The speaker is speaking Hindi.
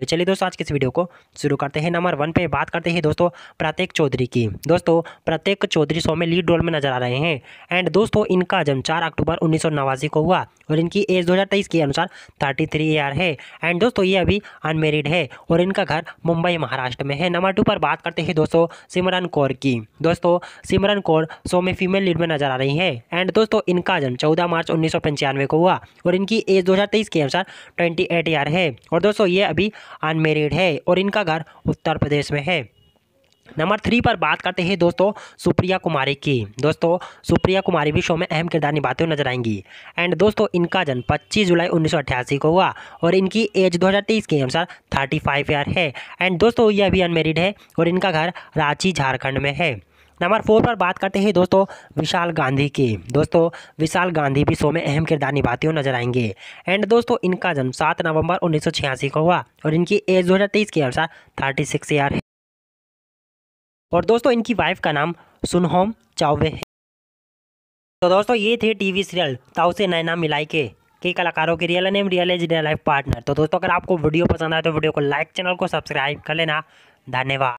तो चलिए दोस्तों आज के इस वीडियो को शुरू करते हैं नंबर वन पे बात करते हैं दोस्तों प्रत्येक चौधरी की दोस्तों प्रत्येक चौधरी शो में लीड रोल में नजर आ रहे हैं एंड दोस्तों इनका जन्म चार अक्टूबर उन्नीस को हुआ और इनकी एज दो के अनुसार थर्टी थ्री ईयर है एंड दोस्तों ये अभी अनमेरिड है और इनका घर मुंबई महाराष्ट्र में है नंबर टू पर बात करते हैं दोस्तों सिमरन कौर की दोस्तों सिमरन कौर शो में फीमेल लीड में नजर आ रही है एंड दोस्तों इनका जन्म चौदह मार्च उन्नीस को हुआ और इनकी एज दो के अनुसार ट्वेंटी ईयर है और दोस्तों ये अभी अनमेरिड है और इनका घर उत्तर प्रदेश में है नंबर थ्री पर बात करते हैं दोस्तों सुप्रिया कुमारी की दोस्तों सुप्रिया कुमारी भी शो में अहम किरदार निभाते हुए नजर आएंगी एंड दोस्तों इनका जन्म 25 जुलाई उन्नीस को हुआ और इनकी एज 2023 के अनुसार 35 फाइव ईयर है एंड दोस्तों ये अभी अनमेरिड है और इनका घर रांची झारखंड में है नंबर फोर पर बात करते हैं दोस्तों विशाल गांधी की दोस्तों विशाल गांधी भी शो में अहम किरदार निभाते हुए नजर आएंगे एंड दोस्तों इनका जन्म 7 नवंबर 1986 को हुआ और इनकी एज 2023 के अनुसार 36 ईयर है और दोस्तों इनकी वाइफ का नाम सुनहोम चावे है तो दोस्तों ये थे टीवी सीरियल ताऊ से नैना मिलाई के कई कलाकारों के real name real age real life partner तो दोस्तों अगर आपको वीडियो पसंद आए तो वीडियो को लाइक चैनल को सब्सक्राइब कर लेना धन्यवाद